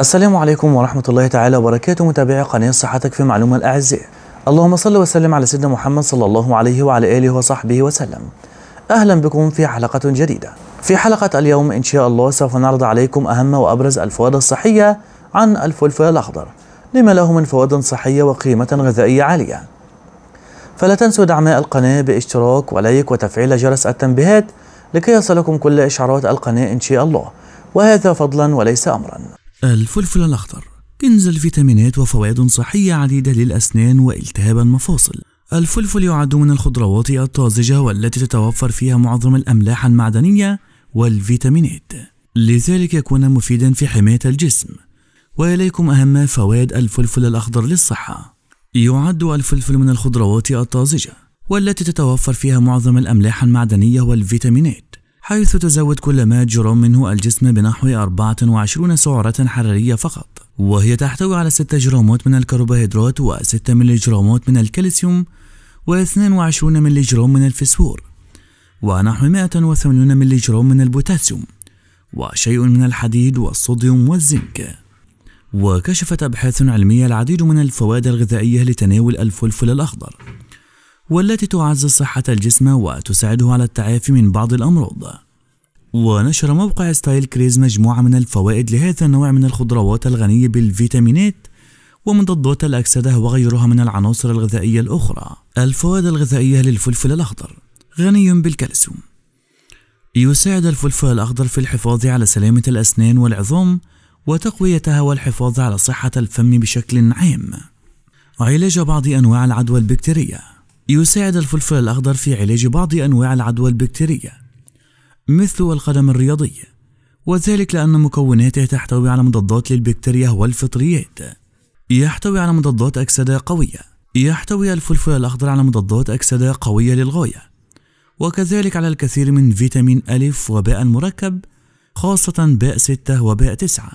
السلام عليكم ورحمة الله تعالى وبركاته متابعي قناة صحتك في معلومة الأعزاء اللهم صل وسلم على سيدنا محمد صلى الله عليه وعلى آله وصحبه وسلم أهلا بكم في حلقة جديدة في حلقة اليوم إن شاء الله سوف نعرض عليكم أهم وأبرز الفوائد الصحية عن الفلفل الأخضر لما له من فوائد صحية وقيمة غذائية عالية فلا تنسوا دعم القناة باشتراك ولايك وتفعيل جرس التنبيهات لكي يصلكم كل إشعارات القناة إن شاء الله وهذا فضلا وليس أمرا الفلفل الأخضر كنز الفيتامينات وفوائد صحية عديدة للأسنان والتهاب المفاصل الفلفل يعد من الخضروات الطازجة والتي تتوفر فيها معظم الأملاح المعدنية والفيتامينات لذلك يكون مفيدا في حماية الجسم وإليكم أهم فوائد الفلفل الأخضر للصحة يعد الفلفل من الخضروات الطازجة والتي تتوفر فيها معظم الأملاح المعدنية والفيتامينات حيث تزود كل ما جرام منه الجسم بنحو 24 سعرة حرارية فقط وهي تحتوي على 6 جرامات من الكربوهيدرات و6 ملي جرامات من الكالسيوم و22 ملي جرام من الفسفور ونحو 180 ملي جرام من البوتاسيوم وشيء من الحديد والصوديوم والزنك وكشفت أبحاث علمية العديد من الفوائد الغذائية لتناول الفلفل الأخضر والتي تعزز صحة الجسم وتساعده على التعافي من بعض الأمراض ونشر موقع ستايل كريز مجموعة من الفوائد لهذا النوع من الخضروات الغنية بالفيتامينات ومضادات الأكسدة وغيرها من العناصر الغذائية الأخرى الفوائد الغذائية للفلفل الأخضر غني بالكالسيوم يساعد الفلفل الأخضر في الحفاظ على سلامة الأسنان والعظام وتقويتها والحفاظ على صحة الفم بشكل عام علاج بعض أنواع العدوى البكتيرية يساعد الفلفل الأخضر في علاج بعض أنواع العدوى البكتيرية مثل القدم الرياضي وذلك لأن مكوناته تحتوي على مضادات للبكتيريا والفطريات يحتوي على مضادات أكسدة قوية يحتوي الفلفل الأخضر على مضادات أكسدة قوية للغاية وكذلك على الكثير من فيتامين ألف وباء المركب خاصة باء ستة وباء تسعة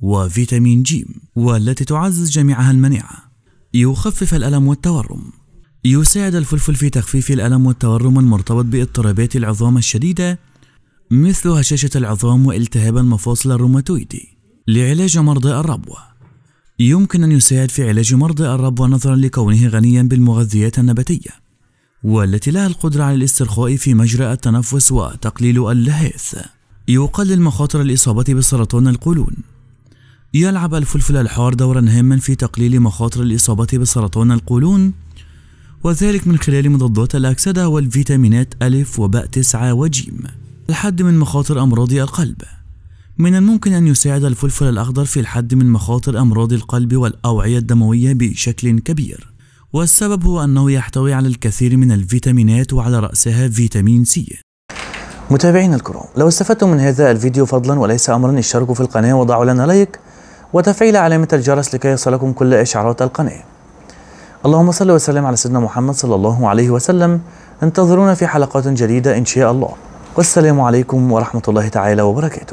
وفيتامين ج والتي تعزز جميعها المناعة يخفف الألم والتورم يساعد الفلفل في تخفيف الألم والتورم المرتبط باضطرابات العظام الشديدة مثل هشاشة العظام والتهاب المفاصل الروماتويدي لعلاج مرضى الربوة يمكن أن يساعد في علاج مرضى الربوة نظرا لكونه غنيا بالمغذيات النباتية والتي لها القدرة على الاسترخاء في مجرى التنفس وتقليل اللهيث يقلل مخاطر الإصابة بسرطان القولون يلعب الفلفل الحار دورا هاما في تقليل مخاطر الإصابة بسرطان القولون وذلك من خلال مضادات الأكسدة والفيتامينات ألف وباء تسعة وجيم الحد من مخاطر أمراض القلب من الممكن أن يساعد الفلفل الأخضر في الحد من مخاطر أمراض القلب والأوعية الدموية بشكل كبير والسبب هو أنه يحتوي على الكثير من الفيتامينات وعلى رأسها فيتامين سي متابعينا الكرام لو استفدتم من هذا الفيديو فضلا وليس أمرا اشتركوا في القناة وضعوا لنا لايك وتفعيل علامة الجرس لكي يصلكم كل إشعارات القناة اللهم صل وسلم على سيدنا محمد صلى الله عليه وسلم انتظرونا في حلقات جديدة إن شاء الله والسلام عليكم ورحمة الله تعالى وبركاته